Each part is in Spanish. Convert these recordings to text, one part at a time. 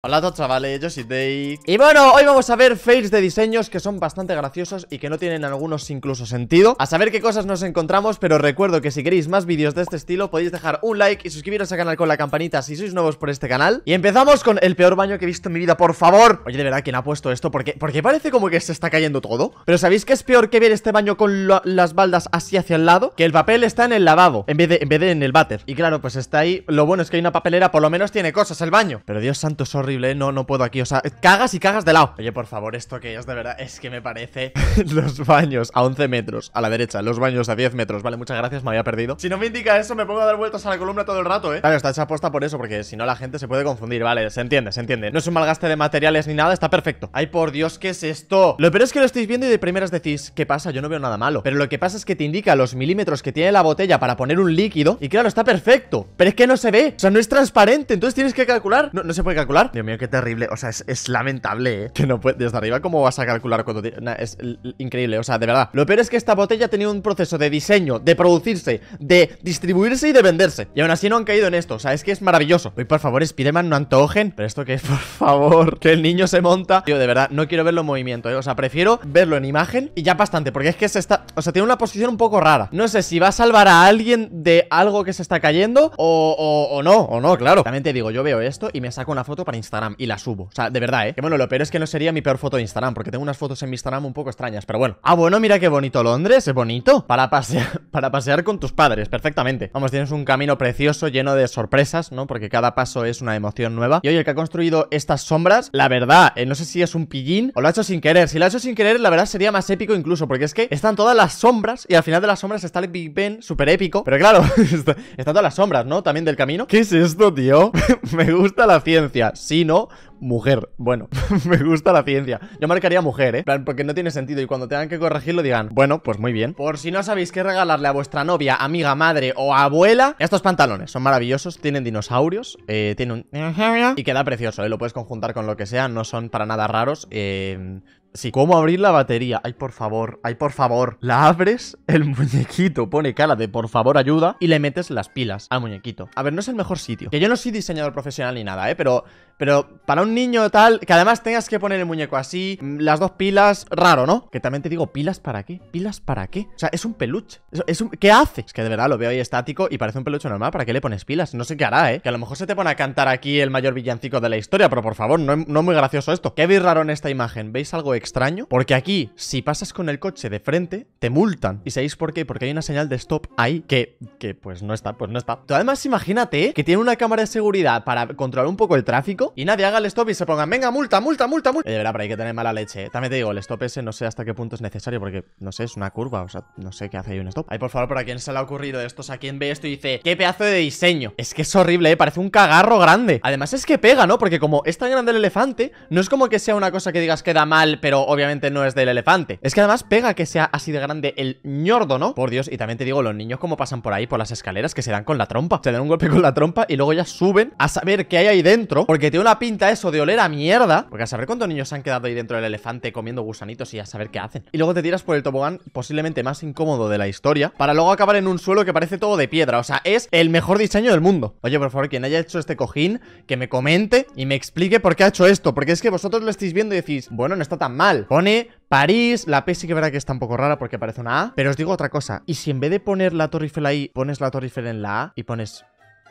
Hola a todos chavales, yo soy Dave Y bueno, hoy vamos a ver fails de diseños que son bastante graciosos y que no tienen algunos incluso sentido A saber qué cosas nos encontramos, pero recuerdo que si queréis más vídeos de este estilo podéis dejar un like y suscribiros al canal con la campanita si sois nuevos por este canal Y empezamos con el peor baño que he visto en mi vida, por favor Oye, de verdad, ¿quién ha puesto esto? Porque, porque parece como que se está cayendo todo Pero ¿sabéis que es peor que ver este baño con las baldas así hacia el lado? Que el papel está en el lavabo, en vez, de, en el váter Y claro, pues está ahí, lo bueno es que hay una papelera, por lo menos tiene cosas el baño Pero Dios santo, sorry ¿eh? No, no puedo aquí, o sea, cagas y cagas de lado. Oye, por favor, esto que es de verdad, es que me parece los baños a 11 metros, a la derecha, los baños a 10 metros. Vale, muchas gracias, me había perdido. Si no me indica eso, me pongo a dar vueltas a la columna todo el rato, ¿eh? Claro, está hecha aposta por eso, porque si no la gente se puede confundir, vale, se entiende, se entiende. No es un malgaste de materiales ni nada, está perfecto. Ay, por Dios, ¿qué es esto? Lo peor es que lo estáis viendo y de primeras decís, ¿qué pasa? Yo no veo nada malo. Pero lo que pasa es que te indica los milímetros que tiene la botella para poner un líquido y claro, está perfecto. Pero es que no se ve, o sea, no es transparente, entonces tienes que calcular. No, no se puede calcular. Dios mío, qué terrible. O sea, es, lamentable, ¿eh? Que no puede... Desde arriba, ¿cómo vas a calcular cuánto tiene? es increíble, o sea, de verdad. Lo peor es que esta botella ha tenido un proceso de diseño, de producirse, de distribuirse y de venderse. Y aún así no han caído en esto. O sea, es que es maravilloso. Hoy, por favor, Spiderman, no antojen. Pero esto que es, por favor, que el niño se monta. Yo, de verdad, no quiero verlo en movimiento, ¿eh? O sea, prefiero verlo en imagen y ya bastante. Porque es que se está. O sea, tiene una posición un poco rara. No sé si va a salvar a alguien de algo que se está cayendo o, no, o no, claro. También digo, yo veo esto y me saco una foto para Instagram y la subo. O sea, de verdad, ¿eh? Que bueno, lo peor es que no sería mi peor foto de Instagram, porque tengo unas fotos en mi Instagram un poco extrañas, pero bueno. Ah, bueno, mira qué bonito Londres, es bonito. Para pasear, para pasear con tus padres, perfectamente. Vamos, tienes un camino precioso lleno de sorpresas, ¿no? Porque cada paso es una emoción nueva. Y oye, el que ha construido estas sombras, la verdad, eh, no sé si es un pillín o lo ha hecho sin querer. Si lo ha hecho sin querer, la verdad sería más épico incluso, porque es que están todas las sombras y al final de las sombras está el Big Ben, súper épico. Pero claro, están todas las sombras, ¿no? También del camino. ¿Qué es esto, tío? Me gusta la ciencia, sí no... mujer. Bueno, me gusta la ciencia. Yo marcaría mujer, ¿eh? Porque no tiene sentido y cuando tengan que corregirlo digan, bueno, pues muy bien. Por si no sabéis qué regalarle a vuestra novia, amiga, madre o abuela, estos pantalones son maravillosos, tienen dinosaurios, eh, tienen un... Y queda precioso, ¿eh? Lo puedes conjuntar con lo que sea, no son para nada raros. Eh... Sí, ¿cómo abrir la batería? Ay, por favor, ay, por favor. La abres, el muñequito pone cara de por favor ayuda y le metes las pilas al muñequito. A ver, no es el mejor sitio. Que yo no soy diseñador profesional ni nada, ¿eh? Pero pero para un niño tal, que además tengas que poner el muñeco así, mm, las dos pilas, raro, ¿no? Que también te digo, ¿pilas para qué? ¿Pilas para qué? O sea, es un peluche. Es, un, ¿Qué hace? Es que de verdad lo veo ahí estático y parece un peluche normal. ¿Para qué le pones pilas? No sé qué hará, ¿eh? Que a lo mejor se te pone a cantar aquí el mayor villancico de la historia, pero por favor, no, no es muy gracioso esto. ¿Qué veis raro en esta imagen? ¿Veis algo extraño? Porque aquí, si pasas con el coche de frente, te multan. ¿Y sabéis por qué? Porque hay una señal de stop ahí que, que pues no está, pues no está. además imagínate que tiene una cámara de seguridad para controlar un poco el tráfico y nadie haga el stop y se pongan, venga, multa, multa, multa, multa. de verdad, pero hay que tener mala leche. Eh. También te digo, el stop ese no sé hasta qué punto es necesario porque, no sé, es una curva, o sea, no sé qué hace ahí un stop. Ay, por favor, ¿para quién se le ha ocurrido esto? O sea, ¿quién ve esto y dice, qué pedazo de diseño? Es que es horrible, ¿eh? Parece un cagarro grande. Además es que pega, ¿no? Porque como es tan grande el elefante, no es como que sea una cosa que digas que da mal, pero obviamente no es del elefante. Es que además pega que sea así de grande el ñordo, ¿no? Por Dios, y también te digo, los niños como pasan por ahí, por las escaleras, que se dan con la trompa. Se dan un golpe con la trompa y luego ya suben a saber qué hay ahí dentro, porque, tiene una pinta eso de oler a mierda. Porque a saber cuántos niños se han quedado ahí dentro del elefante comiendo gusanitos y a saber qué hacen. Y luego te tiras por el tobogán posiblemente más incómodo de la historia. Para luego acabar en un suelo que parece todo de piedra. O sea, es el mejor diseño del mundo. Oye, por favor, quien haya hecho este cojín, que me comente y me explique por qué ha hecho esto. Porque es que vosotros lo estáis viendo y decís, bueno, no está tan mal. Pone París, la P sí que verá que está un poco rara porque parece una A. Pero os digo otra cosa. Y si en vez de poner la Torre Eiffel ahí, pones la Torre Eiffel en la A y pones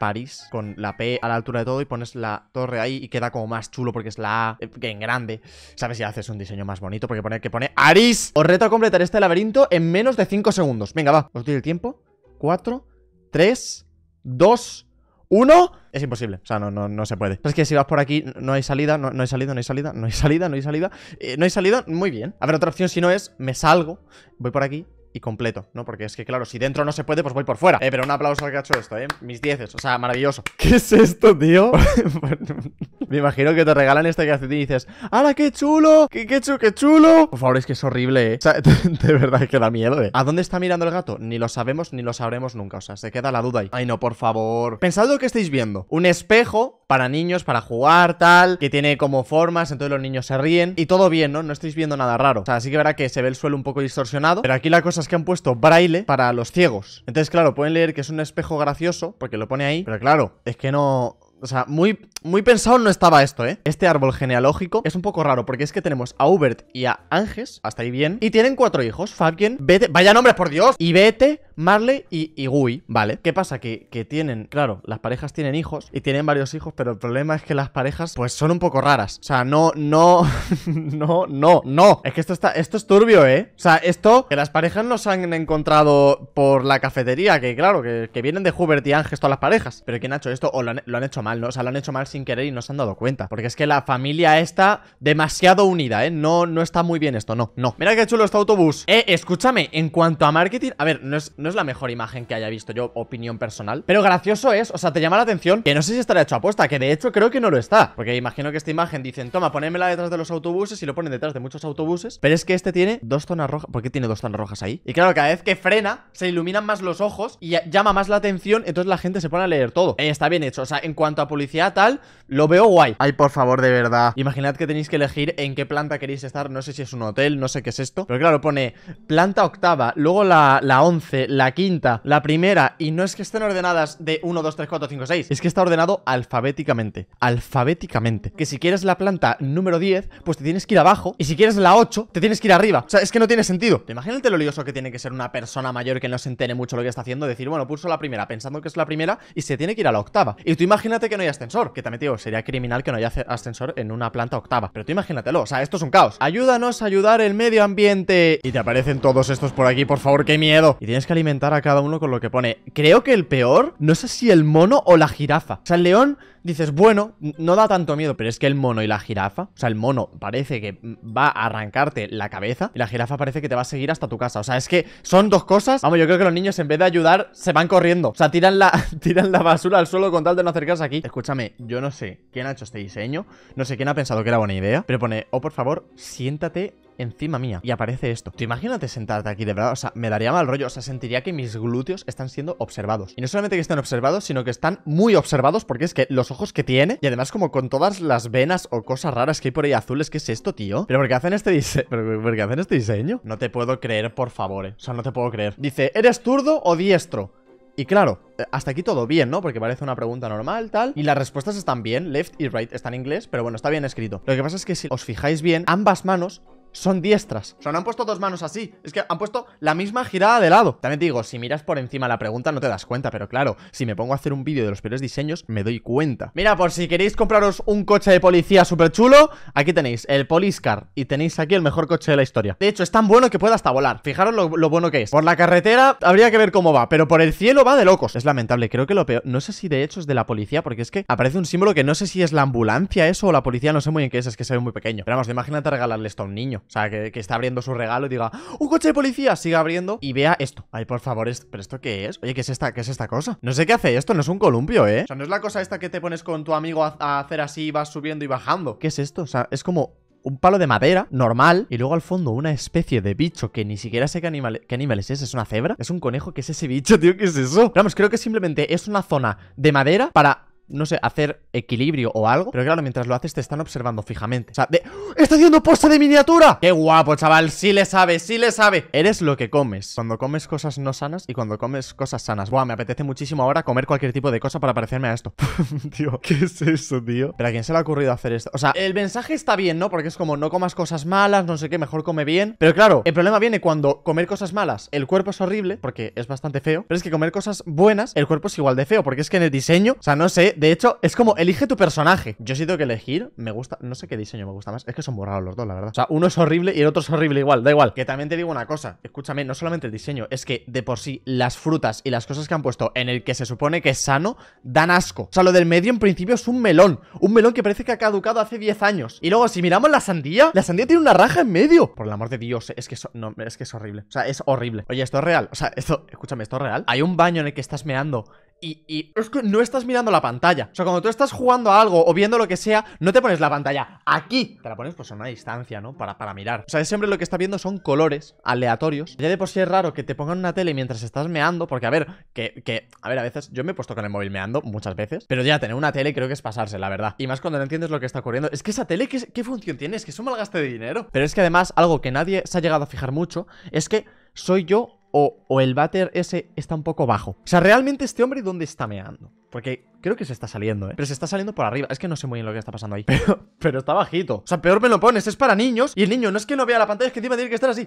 París, con la P a la altura de todo y pones la torre ahí y queda como más chulo porque es la A eh, en grande. ¿Sabes? si haces un diseño más bonito porque pone que pone Aris. Os reto a completar este laberinto en menos de 5 segundos. Venga, va. Os doy el tiempo. 4, 3, 2, 1. Es imposible, o sea, no, no, se puede. Es que si vas por aquí, no hay salida, no, hay salida, no hay salida, no hay salida, no hay salida, eh, no hay salida, muy bien. A ver, otra opción si no es, me salgo, voy por aquí, y completo, ¿no? Porque es que, claro, si dentro no se puede, pues voy por fuera. Eh, pero un aplauso al que ha hecho esto, ¿eh? Mis dieces, o sea, maravilloso. ¿Qué es esto, tío? Me imagino que te regalan este calcetín y dices, ¡Hala, qué chulo! ¡Qué, qué chulo, qué chulo! Por favor, es que es horrible, ¿eh? O sea, de verdad que da miedo, ¿eh? ¿A dónde está mirando el gato? Ni lo sabemos ni lo sabremos nunca. O sea, se queda la duda ahí. Ay, no, por favor. Pensad lo que estáis viendo. Un espejo para niños, para jugar, tal, que tiene como formas, entonces los niños se ríen. Y todo bien, ¿no? No estáis viendo nada raro. O sea, sí que verá que se ve el suelo un poco distorsionado. Pero aquí la cosa es que han puesto braille para los ciegos. Entonces, claro, pueden leer que es un espejo gracioso, porque lo pone ahí. Pero claro, es que no... O sea, muy muy pensado no estaba esto, ¿eh? Este árbol genealógico es un poco raro porque es que tenemos a Hubert y a Ángel hasta ahí bien. Y tienen cuatro hijos, Fabien, Bete, vaya nombres por Dios, y Bete, Marley y, Gui, ¿vale? ¿Qué pasa? Que, tienen, claro, las parejas tienen hijos y tienen varios hijos, pero el problema es que las parejas pues son un poco raras. O sea, no, no, no, no, no. Es que esto está, esto es turbio, ¿eh? O sea, esto, que las parejas no se han encontrado por la cafetería, que claro, que, vienen de Hubert y Ángel todas las parejas. Pero ¿quién ha hecho esto? O lo han, lo han hecho mal, ¿no? O sea, lo han hecho mal sin querer y no se han dado cuenta. Porque es que la familia está demasiado unida, ¿eh? No, no está muy bien esto, no, no. Mira qué chulo este autobús. Eh, escúchame, en cuanto a marketing, a ver, no es, no es la mejor imagen que haya visto yo, opinión personal. Pero gracioso es, o sea, te llama la atención que no sé si estará hecho apuesta, que de hecho creo que no lo está. Porque imagino que esta imagen dicen, toma, ponémela detrás de los autobuses y lo ponen detrás de muchos autobuses. Pero es que este tiene dos zonas rojas. ¿Por qué tiene dos zonas rojas ahí? Y claro, cada vez que frena, se iluminan más los ojos y llama más la atención, entonces la gente se pone a leer todo. Eh, está bien hecho, o sea, en cuanto a publicidad tal, lo veo guay. Ay, por favor, de verdad. Imaginad que tenéis que elegir en qué planta queréis estar. No sé si es un hotel, no sé qué es esto. Pero claro, pone planta octava, luego la, la once, la quinta, la primera. Y no es que estén ordenadas de 1, 2, 3, 4, 5, 6. Es que está ordenado alfabéticamente. Alfabéticamente. Que si quieres la planta número 10, pues te tienes que ir abajo. Y si quieres la 8, te tienes que ir arriba. O sea, es que no tiene sentido. imagínate lo lioso que tiene que ser una persona mayor que no se entere mucho lo que está haciendo. Decir, bueno, pulso la primera pensando que es la primera y se tiene que ir a la octava. Y tú imagínate que no hay ascensor, que te sería criminal que no haya ascensor en una planta octava. Pero tú imagínatelo, o sea, esto es un caos. Ayúdanos a ayudar el medio ambiente. Y te aparecen todos estos por aquí, por favor, qué miedo. Y tienes que alimentar a cada uno con lo que pone. Creo que el peor, no sé si el mono o la jirafa. O sea, el león dices, bueno, no da tanto miedo, pero es que el mono y la jirafa, o sea, el mono parece que va a arrancarte la cabeza y la jirafa parece que te va a seguir hasta tu casa. O sea, es que son dos cosas. Vamos, yo creo que los niños en vez de ayudar se van corriendo. O sea, tiran la, la basura al suelo con tal de no acercarse aquí. Escúchame, yo no sé quién ha hecho este diseño, no sé quién ha pensado que era buena idea, pero pone, oh, por favor, siéntate encima mía y aparece esto. Tú imagínate sentarte aquí de verdad, o sea, me daría mal rollo, o sea, sentiría que mis glúteos están siendo observados. Y no solamente que estén observados, sino que están muy observados porque es que los ojos que tiene y además como con todas las venas o cosas raras que hay por ahí azules, ¿qué es esto, tío? ¿Pero por qué hacen este diseño? ¿Por qué hacen este diseño? No te puedo creer, por favor, eh. o sea, no te puedo creer. Dice, ¿eres zurdo o diestro? Y claro, eh, hasta aquí todo bien, ¿no? Porque parece una pregunta normal, tal. Y las respuestas están bien, left y right Están en inglés, pero bueno, está bien escrito. Lo que pasa es que si os fijáis bien, ambas manos son diestras. O sea, no han puesto dos manos así. Es que han puesto la misma girada de lado. También te digo, si miras por encima la pregunta no te das cuenta, pero claro, si me pongo a hacer un vídeo de los peores diseños, me doy cuenta. Mira, por si queréis compraros un coche de policía súper chulo, aquí tenéis el Poliscar y tenéis aquí el mejor coche de la historia. De hecho, es tan bueno que puede hasta volar. Fijaros lo, lo, bueno que es. Por la carretera habría que ver cómo va, pero por el cielo va de locos. Es lamentable, creo que lo peor... No sé si de hecho es de la policía, porque es que aparece un símbolo que no sé si es la ambulancia eso o la policía, no sé muy bien qué es, es que se ve muy pequeño. Pero vamos, imagínate regalarle esto a un niño. O sea, que, está abriendo su regalo y diga, ¡un coche de policía! Siga abriendo y vea esto. Ay, por favor, ¿pero esto qué es? Oye, ¿qué es esta, qué es esta cosa? No sé qué hace esto, no es un columpio, ¿eh? O sea, no es la cosa esta que te pones con tu amigo a, hacer así y vas subiendo y bajando. ¿Qué es esto? O sea, es como un palo de madera normal y luego al fondo una especie de bicho que ni siquiera sé qué, animal, qué animales es. ¿Es una cebra? ¿Es un conejo? ¿Qué es ese bicho, tío? ¿Qué es eso? Vamos, creo que simplemente es una zona de madera para... No sé, hacer equilibrio o algo Pero claro, mientras lo haces te están observando fijamente O sea, de... ¡Está haciendo posta de miniatura! ¡Qué guapo, chaval! ¡Sí le sabe, sí le sabe! Eres lo que comes. Cuando comes cosas no sanas y cuando comes cosas sanas. Buah, me apetece muchísimo ahora comer cualquier tipo de cosa para parecerme a esto. tío, ¿qué es eso, tío? ¿Pero a quién se le ha ocurrido hacer esto? O sea, el mensaje está bien, ¿no? Porque es como no comas cosas malas, no sé qué, mejor come bien. Pero claro, el problema viene cuando comer cosas malas, el cuerpo es horrible, porque es bastante feo. Pero es que comer cosas buenas, el cuerpo es igual de feo, porque es que en el diseño, o sea, no sé. De hecho, es como elige tu personaje. Yo sí tengo que elegir, me gusta, no sé qué diseño me gusta más. Es que son son los dos, la verdad. O sea, uno es horrible y el otro es horrible igual, da igual. Que también te digo una cosa, escúchame, no solamente el diseño, es que de por sí las frutas y las cosas que han puesto en el que se supone que es sano dan asco. O sea, lo del medio en principio es un melón, un melón que parece que ha caducado hace 10 años. Y luego, si miramos la sandía, la sandía tiene una raja en medio. Por el amor de Dios, es que, no, es, que es horrible. O sea, es horrible. Oye, esto es real. O sea, esto, escúchame, esto es real. Hay un baño en el que estás meando y, es que no estás mirando la pantalla. O sea, cuando tú estás jugando a algo o viendo lo que sea, no te pones la pantalla aquí. Te la pones pues a una distancia, ¿no? Para, para mirar. O sea, siempre lo que está viendo son colores aleatorios. Ya de por sí es raro que te pongan una tele mientras estás meando, porque a ver, que, a ver, a veces yo me he puesto con el móvil meando muchas veces, pero ya tener una tele creo que es pasarse, la verdad. Y más cuando no entiendes lo que está ocurriendo. Es que esa tele, ¿qué, qué función tiene? Es que es un malgaste de dinero. Pero es que además, algo que nadie se ha llegado a fijar mucho, es que soy yo o, el váter ese está un poco bajo. O sea, realmente este hombre, ¿dónde está meando? Porque creo que se está saliendo, ¿eh? Pero se está saliendo por arriba. Es que no sé muy bien lo que está pasando ahí. Pero, pero está bajito. O sea, peor me lo pones. Es para niños. Y el niño no es que no vea la pantalla, es que encima tiene que estar así.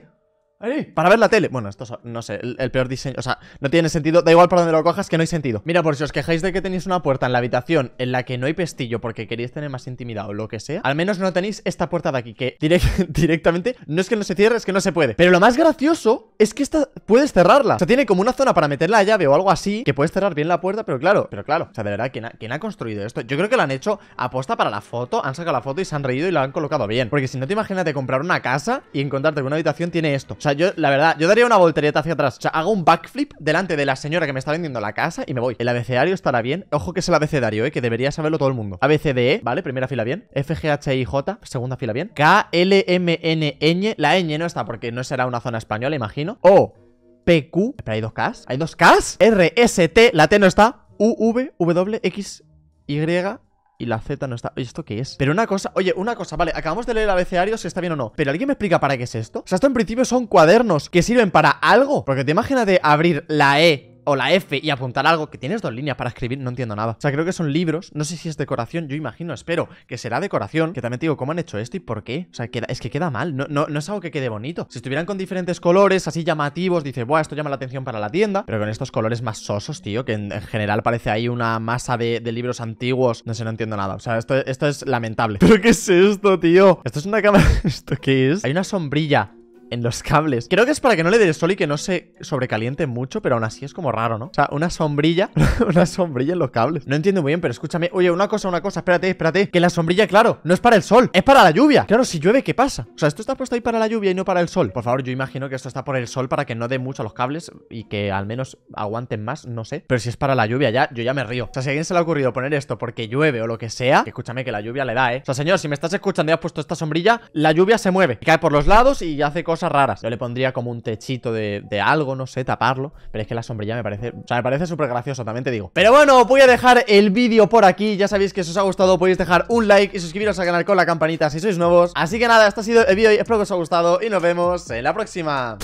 Para ver la tele. Bueno, esto no sé, el, peor diseño. O sea, no tiene sentido. Da igual por donde lo cojas, que no hay sentido. Mira, por si os quejáis de que tenéis una puerta en la habitación en la que no hay pestillo porque queréis tener más intimidad o lo que sea, al menos no tenéis esta puerta de aquí, que directamente no es que no se cierre, es que no se puede. Pero lo más gracioso es que esta puedes cerrarla. O sea, tiene como una zona para meter la llave o algo así, que puedes cerrar bien la puerta, pero claro, pero claro. O sea, de verdad, ¿quién ha, construido esto? Yo creo que lo han hecho aposta para la foto, han sacado la foto y se han reído y la han colocado bien. Porque si no te imagínate comprar una casa y encontrarte que una habitación tiene esto. O yo, la verdad, yo daría una voltereta hacia atrás. O sea, hago un backflip delante de la señora que me está vendiendo la casa y me voy. El abecedario estará bien. Ojo que es el abecedario, ¿eh? Que debería saberlo todo el mundo. ABCDE, ¿vale? Primera fila bien. FGHIJ, segunda fila bien. K, L, N, La Ñ no está porque no será una zona española, imagino. O, PQ Pero hay dos Ks. ¿Hay dos Ks? R, La T no está. U, V, W, X, Y y la Z no está. Oye, ¿esto qué es? Pero una cosa, oye, una cosa, vale, acabamos de leer el abecedario si está bien o no. Pero ¿alguien me explica para qué es esto? O sea, esto en principio son cuadernos que sirven para algo. Porque te imaginas de abrir la E o la F y apuntar algo, que tienes dos líneas para escribir, no entiendo nada. O sea, creo que son libros, no sé si es decoración, yo imagino, espero que será decoración, que también te digo cómo han hecho esto y por qué. O sea, queda, es que queda mal, no, no, no es algo que quede bonito. Si estuvieran con diferentes colores, así llamativos, dice, buah, esto llama la atención para la tienda, pero con estos colores más sosos, tío, que en, general parece ahí una masa de, libros antiguos, no sé, no entiendo nada. O sea, esto, esto es lamentable. ¿Pero qué es esto, tío? Esto es una cámara... ¿Esto qué es? Hay una sombrilla en los cables. Creo que es para que no le dé el sol y que no se sobrecaliente mucho, pero aún así es como raro, ¿no? O sea, una sombrilla, una sombrilla en los cables. No entiendo muy bien, pero escúchame. Oye, una cosa, una cosa, espérate, espérate. Que la sombrilla, claro, no es para el sol, es para la lluvia. Claro, si llueve, ¿qué pasa? O sea, esto está puesto ahí para la lluvia y no para el sol. Por favor, yo imagino que esto está por el sol para que no dé mucho a los cables y que al menos aguanten más, no sé. Pero si es para la lluvia, ya, yo ya me río. O sea, si a alguien se le ha ocurrido poner esto porque llueve o lo que sea, escúchame que la lluvia le da, ¿eh? O sea, señor, si me estás escuchando y has puesto esta sombrilla, la lluvia se mueve, cae por los lados y hace cosas raras. Yo le pondría como un techito de, de algo, no sé, taparlo. Pero es que la sombrilla me parece... O sea, me parece súper gracioso, también te digo. Pero bueno, voy a dejar el vídeo por aquí. Ya sabéis que si os ha gustado podéis dejar un like y suscribiros al canal con la campanita si sois nuevos. Así que nada, este ha sido el vídeo. Espero que os haya gustado y nos vemos en la próxima.